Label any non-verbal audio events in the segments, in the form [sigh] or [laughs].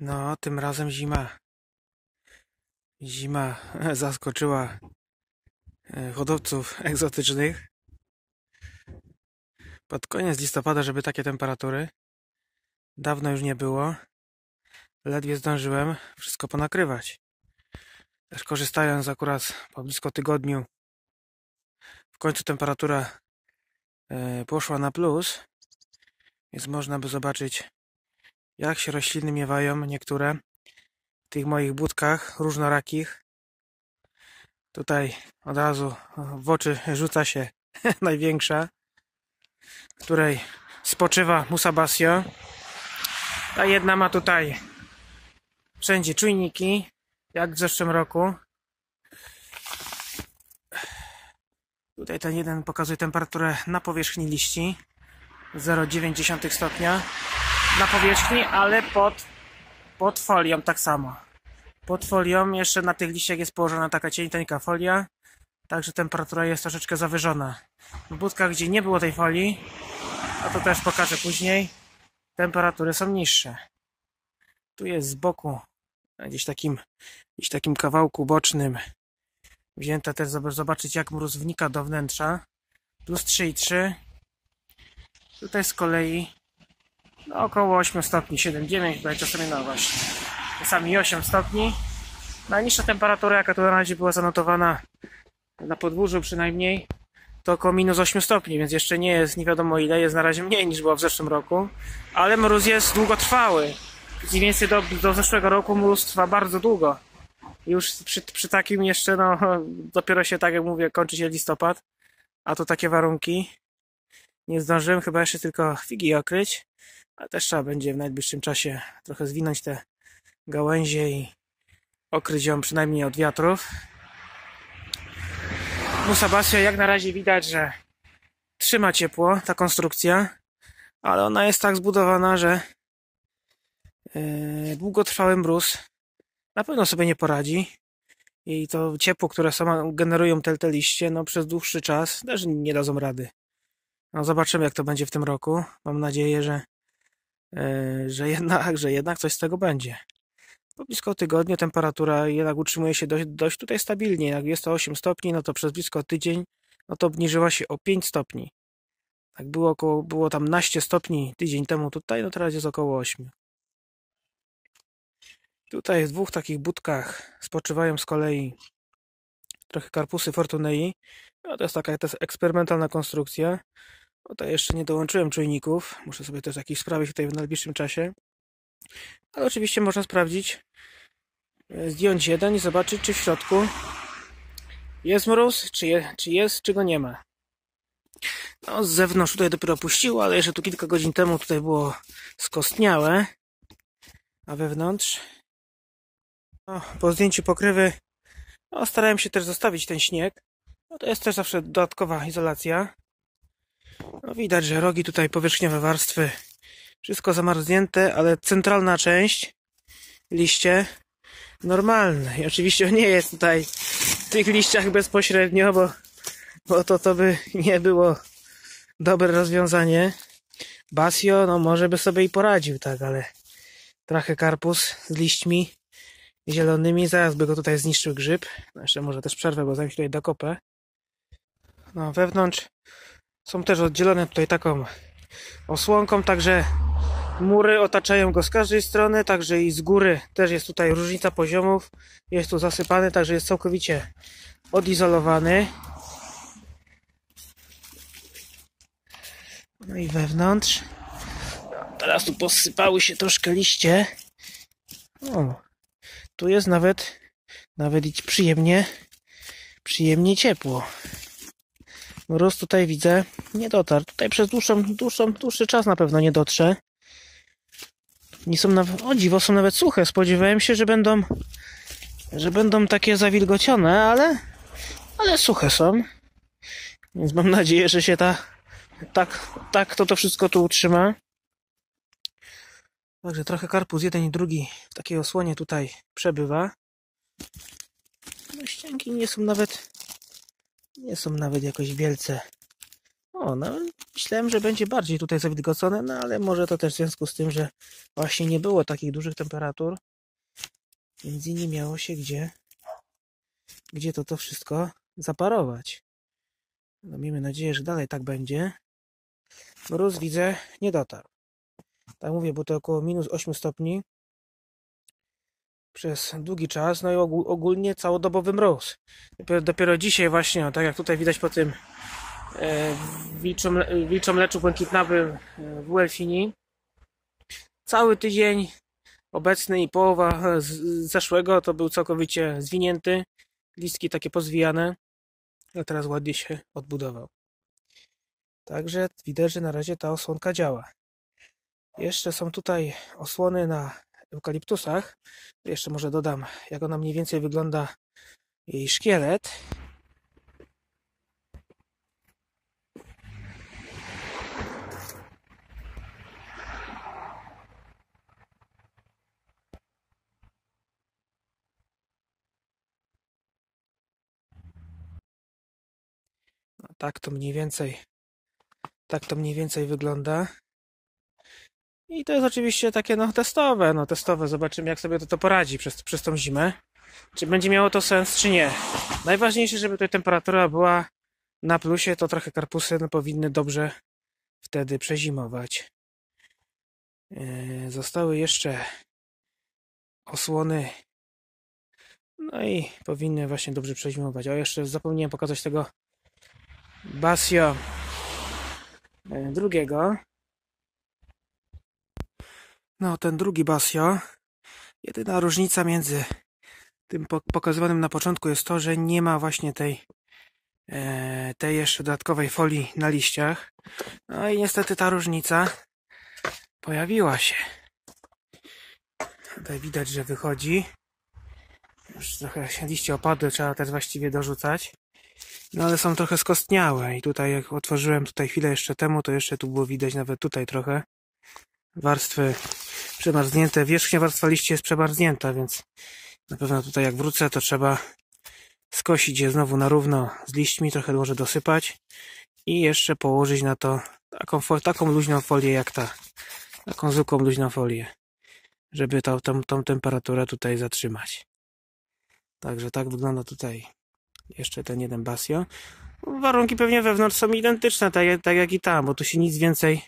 No, tym razem zima. Zima [laughs] zaskoczyła e, hodowców egzotycznych. Pod koniec listopada, żeby takie temperatury. Dawno już nie było. Ledwie zdążyłem wszystko ponakrywać. Też korzystając akurat po blisko tygodniu, w końcu temperatura e, poszła na plus, więc można by zobaczyć jak się rośliny miewają, niektóre w tych moich budkach różnorakich. Tutaj od razu w oczy rzuca się [laughs] największa, w której spoczywa Musabasio. Ta jedna ma tutaj wszędzie czujniki, jak w zeszłym roku. Tutaj ten jeden pokazuje temperaturę na powierzchni liści 0,9 stopnia na powierzchni, ale pod, pod folią tak samo. Pod folią jeszcze na tych liściach jest położona taka cieniteńka folia, także temperatura jest troszeczkę zawyżona. W budkach, gdzie nie było tej folii, a to też pokażę później, temperatury są niższe. Tu jest z boku, gdzieś takim, gdzieś takim kawałku bocznym, wzięta też, żeby zobaczyć jak mróz wnika do wnętrza. Plus 3,3. Tutaj z kolei no, około 8 stopni, 7-9, tutaj czasami no właśnie, czasami 8 stopni. Najniższa temperatura, jaka tu na razie była zanotowana na podwórzu przynajmniej, to około minus 8 stopni, więc jeszcze nie jest nie wiadomo ile, jest na razie mniej niż była w zeszłym roku, ale mróz jest długotrwały. Mniej więcej do, do zeszłego roku mróz trwa bardzo długo. Już przy, przy takim jeszcze, no, [laughs] dopiero się, tak jak mówię, kończy się listopad, a to takie warunki. Nie zdążyłem chyba jeszcze tylko figi okryć ale też trzeba będzie w najbliższym czasie trochę zwinąć te gałęzie i okryć ją przynajmniej od wiatrów. Musa no, Basio jak na razie widać, że trzyma ciepło ta konstrukcja, ale ona jest tak zbudowana, że yy, długotrwały mróz na pewno sobie nie poradzi i to ciepło, które sama generują te, te liście, no przez dłuższy czas też nie dadzą rady. No zobaczymy, jak to będzie w tym roku. Mam nadzieję, że E, że jednak, że jednak coś z tego będzie. Po blisko tygodniu temperatura jednak utrzymuje się dość, dość tutaj stabilnie. Jak jest to 8 stopni, no to przez blisko tydzień no to obniżyła się o 5 stopni. Tak było około, było tam naście stopni tydzień temu tutaj, no teraz jest około 8. Tutaj w dwóch takich budkach spoczywają z kolei trochę karpusy Fortunei. No to jest taka to jest eksperymentalna konstrukcja. Tutaj jeszcze nie dołączyłem czujników. Muszę sobie też jakiś sprawić tutaj w najbliższym czasie. Ale oczywiście można sprawdzić, e, zdjąć jeden i zobaczyć, czy w środku jest mróz, czy, je, czy jest, czy go nie ma. No, z zewnątrz tutaj dopiero puściło, ale jeszcze tu kilka godzin temu tutaj było skostniałe. A wewnątrz... No, po zdjęciu pokrywy no, starałem się też zostawić ten śnieg. No, to jest też zawsze dodatkowa izolacja. No widać, że rogi tutaj powierzchniowe warstwy. Wszystko zamarznięte, ale centralna część, liście, normalne. I oczywiście nie jest tutaj w tych liściach bezpośrednio, bo, bo to to by nie było dobre rozwiązanie. Basio, no może by sobie i poradził, tak, ale trochę karpus z liśćmi zielonymi. Zaraz by go tutaj zniszczył grzyb. No jeszcze może też przerwę, bo się tutaj dokopę. No wewnątrz są też oddzielone tutaj taką osłonką, także mury otaczają go z każdej strony, także i z góry też jest tutaj różnica poziomów. Jest tu zasypany, także jest całkowicie odizolowany. No i wewnątrz. Teraz tu posypały się troszkę liście. O, tu jest nawet, nawet i przyjemnie, przyjemnie ciepło. Mróz no, tutaj widzę nie dotarł. Tutaj przez dłuższą, dłuższą, dłuższy czas na pewno nie dotrze. Nie są nawet, o dziwo, są nawet suche. Spodziewałem się, że będą, że będą takie zawilgocione, ale, ale suche są. Więc mam nadzieję, że się ta, tak, tak to to wszystko tu utrzyma. Także trochę karpuz jeden i drugi w takiej osłonie tutaj przebywa. No, ścianki nie są nawet nie są nawet jakoś wielce o, no, myślałem, że będzie bardziej tutaj zawilgocone, no ale może to też w związku z tym, że właśnie nie było takich dużych temperatur, więc i nie miało się gdzie, gdzie to to wszystko zaparować. No miejmy nadzieję, że dalej tak będzie. Mróz widzę, nie dotarł. Tak mówię, bo to około minus 8 stopni, przez długi czas, no i ogólnie całodobowy mróz. Dopiero, dopiero dzisiaj właśnie, no, tak jak tutaj widać po tym e, wilczym, wilczym leczu błękitnawym e, w Elfini, cały tydzień obecny i połowa z, zeszłego to był całkowicie zwinięty, listki takie pozwijane, a teraz ładnie się odbudował. Także widać, że na razie ta osłonka działa. Jeszcze są tutaj osłony na eukaliptusach. Jeszcze może dodam, jak ona mniej więcej wygląda, jej szkielet. No, tak to mniej więcej tak to mniej więcej wygląda. I to jest oczywiście takie no testowe, no testowe. Zobaczymy jak sobie to, to poradzi przez, przez tą zimę. Czy będzie miało to sens, czy nie. Najważniejsze, żeby tutaj temperatura była na plusie, to trochę karpusy no, powinny dobrze wtedy przezimować. Yy, zostały jeszcze osłony. No i powinny właśnie dobrze przezimować. O, jeszcze zapomniałem pokazać tego Basio e, drugiego. No, ten drugi Basio. Jedyna różnica między tym pokazywanym na początku jest to, że nie ma właśnie tej e, tej jeszcze dodatkowej folii na liściach. No i niestety ta różnica pojawiła się. Tutaj widać, że wychodzi. Już trochę się liście opadły, trzeba też właściwie dorzucać. No ale są trochę skostniałe i tutaj jak otworzyłem tutaj chwilę jeszcze temu, to jeszcze tu było widać nawet tutaj trochę warstwy przemarznięte. Wierzchnia warstwa liści jest przemarznięta, więc na pewno tutaj jak wrócę, to trzeba skosić je znowu na równo z liśćmi, trochę może dosypać i jeszcze położyć na to taką, taką luźną folię jak ta. Taką zwykłą luźną folię, żeby tą, tą, tą temperaturę tutaj zatrzymać. Także tak wygląda tutaj jeszcze ten jeden basio. Warunki pewnie wewnątrz są identyczne, tak, tak jak i tam, bo tu się nic więcej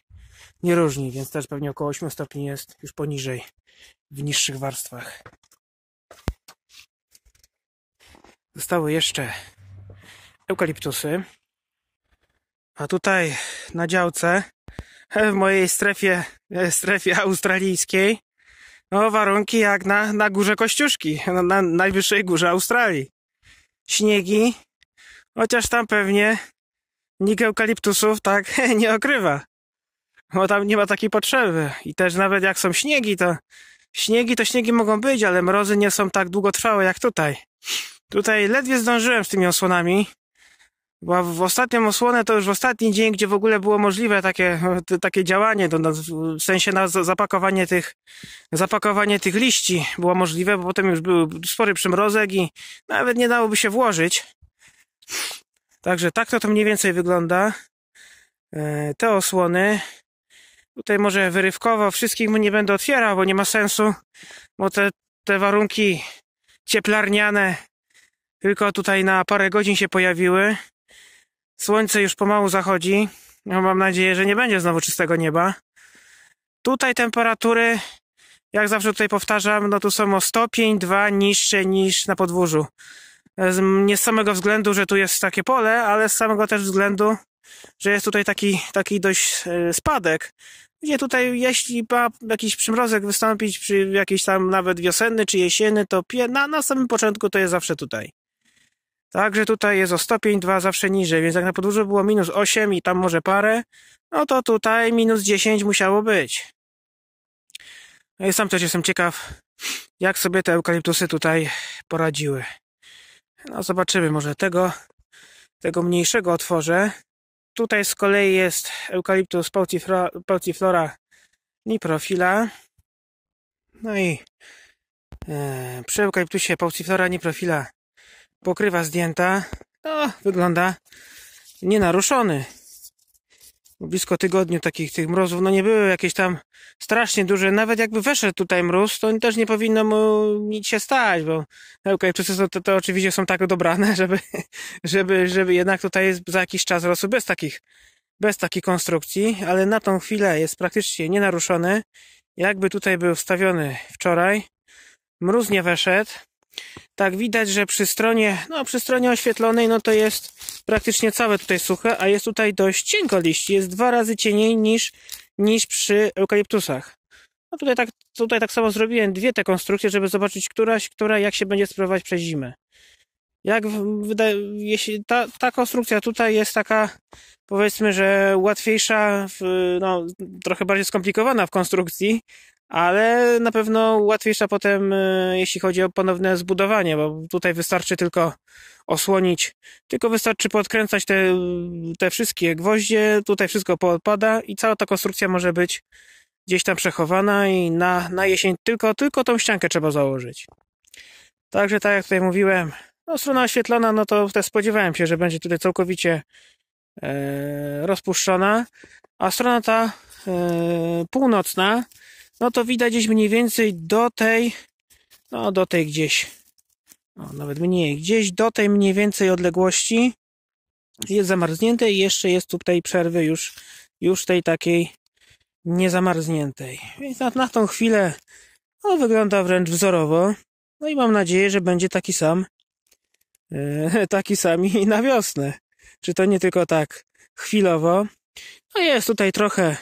nie różni, więc też pewnie około 8 stopni jest już poniżej, w niższych warstwach. Zostały jeszcze eukaliptusy. A tutaj na działce, [laughs] w mojej strefie, [laughs] strefie australijskiej, no warunki jak na, na górze Kościuszki, [laughs] na, na najwyższej górze Australii. Śniegi, chociaż tam pewnie nikt eukaliptusów tak nie okrywa bo tam nie ma takiej potrzeby. I też nawet jak są śniegi, to śniegi to śniegi mogą być, ale mrozy nie są tak długotrwałe jak tutaj. Tutaj ledwie zdążyłem z tymi osłonami, bo w ostatnią osłonę to już w ostatni dzień, gdzie w ogóle było możliwe takie, takie działanie, w sensie na zapakowanie tych, zapakowanie tych liści było możliwe, bo potem już był spory przymrozek i nawet nie dałoby się włożyć. Także tak to to mniej więcej wygląda. E, te osłony, Tutaj może wyrywkowo wszystkich mu nie będę otwierał, bo nie ma sensu, bo te, te warunki cieplarniane tylko tutaj na parę godzin się pojawiły. Słońce już pomału zachodzi. No, mam nadzieję, że nie będzie znowu czystego nieba. Tutaj temperatury, jak zawsze tutaj powtarzam, no tu są o stopień, dwa niższe niż na podwórzu. Nie z samego względu, że tu jest takie pole, ale z samego też względu, że jest tutaj taki, taki dość e, spadek. Gdzie tutaj, jeśli ma jakiś przymrozek wystąpić, przy jakiś tam nawet wiosenny czy jesienny, to na, na samym początku to jest zawsze tutaj. Także tutaj jest o stopień 2 zawsze niżej, więc jak na podłużu było minus 8 i tam może parę, no to tutaj minus 10 musiało być. Ja no sam też jestem ciekaw, jak sobie te eukaliptusy tutaj poradziły. No zobaczymy, może tego, tego mniejszego otworzę. Tutaj z kolei jest Eukaliptus pauciflora niprofila. No i e, przy eukaliptusie pauciflora niprofila pokrywa zdjęta. No, wygląda nienaruszony. Blisko tygodniu takich tych mrozów, no nie były jakieś tam strasznie duży, nawet jakby weszedł tutaj mróz, to też nie powinno mu nic się stać, bo no Eukaliptusy to, to, to oczywiście są tak dobrane, [laughs] żeby, żeby, żeby jednak tutaj za jakiś czas rosły bez takich, bez takiej konstrukcji, ale na tą chwilę jest praktycznie nienaruszony. Jakby tutaj był wstawiony wczoraj, mróz nie weszedł, tak widać, że przy stronie, no przy stronie oświetlonej, no to jest praktycznie całe tutaj suche, a jest tutaj dość cienko liści. Jest dwa razy cieniej niż niż przy eukaliptusach. No tutaj tak, tutaj tak samo zrobiłem dwie te konstrukcje, żeby zobaczyć któraś, która jak się będzie sprawować przez zimę. Jak wydaje, jeśli ta, ta konstrukcja tutaj jest taka, powiedzmy, że łatwiejsza, w, no, trochę bardziej skomplikowana w konstrukcji, ale na pewno łatwiejsza potem, e, jeśli chodzi o ponowne zbudowanie, bo tutaj wystarczy tylko osłonić, tylko wystarczy podkręcać te, te wszystkie gwoździe, tutaj wszystko poodpada i cała ta konstrukcja może być gdzieś tam przechowana i na, na jesień tylko, tylko tą ściankę trzeba założyć. Także tak jak tutaj mówiłem, no strona oświetlona, no to też spodziewałem się, że będzie tutaj całkowicie e, rozpuszczona, a strona ta e, północna, no to widać gdzieś mniej więcej do tej, no do tej gdzieś, no, nawet mniej, gdzieś do tej mniej więcej odległości jest zamarznięte i jeszcze jest tutaj przerwy już, już tej takiej niezamarzniętej. Więc na, na tą chwilę no, wygląda wręcz wzorowo. No i mam nadzieję, że będzie taki sam, e, [laughs] taki sam i na wiosnę. Czy to nie tylko tak chwilowo? No jest tutaj trochę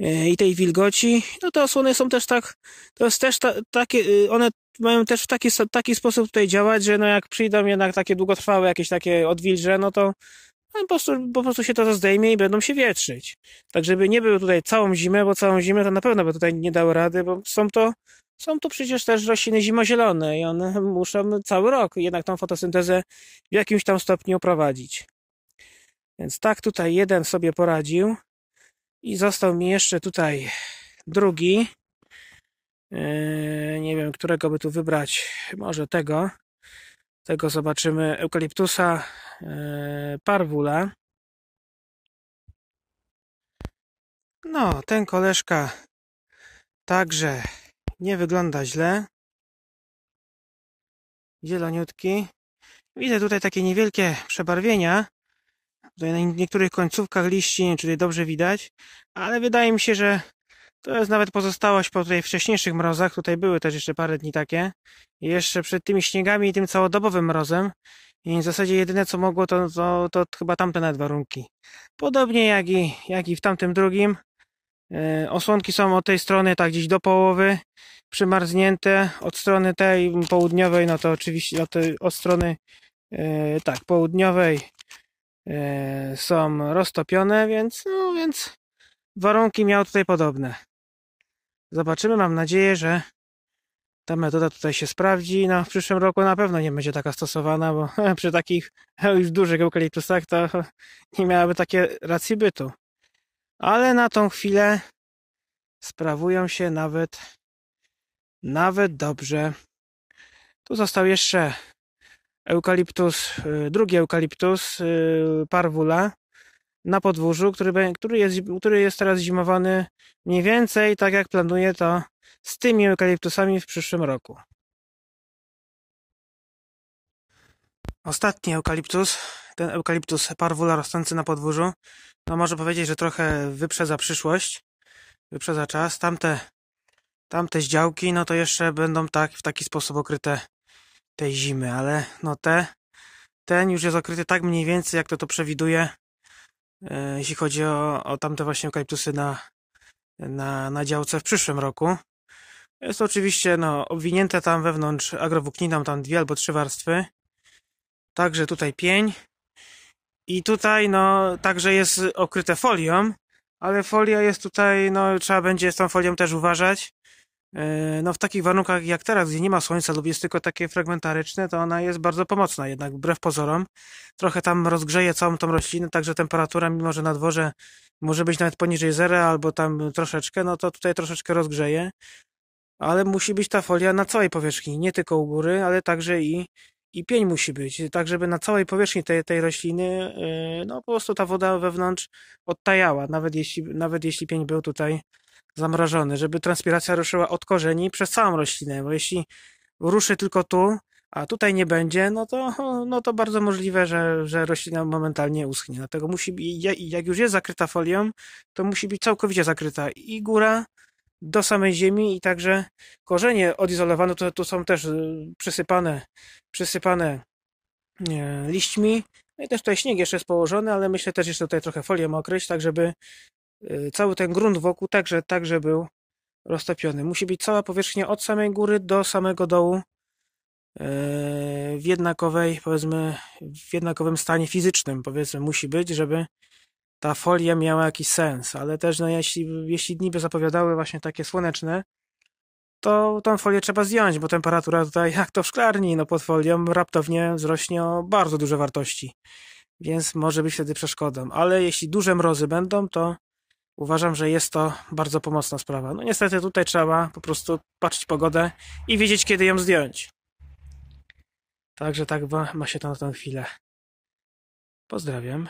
E, i tej wilgoci, no te osłony są też tak, to jest też ta, takie, y, one mają też w taki, taki sposób tutaj działać, że no jak przyjdą jednak takie długotrwałe jakieś takie odwilże, no to no po, prostu, po prostu się to zdejmie i będą się wietrzyć. Tak żeby nie były tutaj całą zimę, bo całą zimę to na pewno by tutaj nie dały rady, bo są to są to przecież też rośliny zimozielone i one muszą cały rok jednak tą fotosyntezę w jakimś tam stopniu prowadzić. Więc tak tutaj jeden sobie poradził. I został mi jeszcze tutaj drugi. E, nie wiem, którego by tu wybrać. Może tego. Tego zobaczymy. Eukaliptusa e, parwula. No, ten koleżka także nie wygląda źle. Zieloniutki. Widzę tutaj takie niewielkie przebarwienia. Tutaj na niektórych końcówkach liści, nie wiem, dobrze widać, ale wydaje mi się, że to jest nawet pozostałość po tutaj wcześniejszych mrozach. Tutaj były też jeszcze parę dni takie. Jeszcze przed tymi śniegami i tym całodobowym mrozem. I w zasadzie jedyne co mogło to, to, to chyba tamte nadwarunki. Podobnie jak i, jak i w tamtym drugim. Yy, osłonki są od tej strony tak gdzieś do połowy przymarznięte. Od strony tej południowej, no to oczywiście od, od strony yy, tak południowej E, są roztopione, więc, no, więc warunki miał tutaj podobne. Zobaczymy, mam nadzieję, że ta metoda tutaj się sprawdzi. No, w przyszłym roku na pewno nie będzie taka stosowana, bo [laughs] przy takich [laughs] już dużych eukaliptusach to [laughs] nie miałaby takiej racji bytu. Ale na tą chwilę sprawują się nawet nawet dobrze. Tu został jeszcze eukaliptus, y, drugi eukaliptus, y, parvula na podwórzu, który, który, jest, który jest teraz zimowany mniej więcej tak jak planuję to z tymi eukaliptusami w przyszłym roku. Ostatni eukaliptus, ten eukaliptus parvula rosnący na podwórzu, no może powiedzieć, że trochę wyprzedza przyszłość, wyprzedza czas. Tamte, tamte zdziałki, no to jeszcze będą tak, w taki sposób okryte tej zimy, ale no te, ten już jest okryty tak mniej więcej, jak to to przewiduje, e, jeśli chodzi o, o tamte właśnie eukaliptusy na, na, na działce w przyszłym roku. Jest to oczywiście no, obwinięte tam wewnątrz agrowłókniną, tam dwie albo trzy warstwy. Także tutaj pień. I tutaj no, także jest okryte folią, ale folia jest tutaj, no trzeba będzie z tą folią też uważać E, no w takich warunkach jak teraz, gdzie nie ma słońca lub jest tylko takie fragmentaryczne, to ona jest bardzo pomocna jednak, wbrew pozorom. Trochę tam rozgrzeje całą tą roślinę, także temperatura, mimo że na dworze może być nawet poniżej zera albo tam troszeczkę, no to tutaj troszeczkę rozgrzeje. Ale musi być ta folia na całej powierzchni, nie tylko u góry, ale także i, i pień musi być, tak żeby na całej powierzchni tej, tej rośliny e, no po prostu ta woda wewnątrz odtajała, nawet jeśli, nawet jeśli pień był tutaj zamrożony, żeby transpiracja ruszyła od korzeni przez całą roślinę, bo jeśli ruszy tylko tu, a tutaj nie będzie, no to, no to bardzo możliwe, że, że roślina momentalnie uschnie. Dlatego musi jak już jest zakryta folią, to musi być całkowicie zakryta i góra do samej ziemi i także korzenie odizolowane, to, to są też y, przysypane, przysypane e, liśćmi. No i też tutaj śnieg jeszcze jest położony, ale myślę też jeszcze tutaj trochę folię okryć, tak żeby Y, cały ten grunt wokół także, także był roztopiony. Musi być cała powierzchnia od samej góry do samego dołu y, w jednakowej, powiedzmy, w jednakowym stanie fizycznym, powiedzmy, musi być, żeby ta folia miała jakiś sens, ale też no, jeśli, jeśli dni by zapowiadały właśnie takie słoneczne, to tą folię trzeba zdjąć, bo temperatura tutaj, jak to w szklarni, no pod folią raptownie wzrośnie o bardzo duże wartości, więc może być wtedy przeszkodą, ale jeśli duże mrozy będą, to Uważam, że jest to bardzo pomocna sprawa. No niestety tutaj trzeba po prostu patrzeć pogodę i wiedzieć, kiedy ją zdjąć. Także tak ma się to na tę chwilę. Pozdrawiam.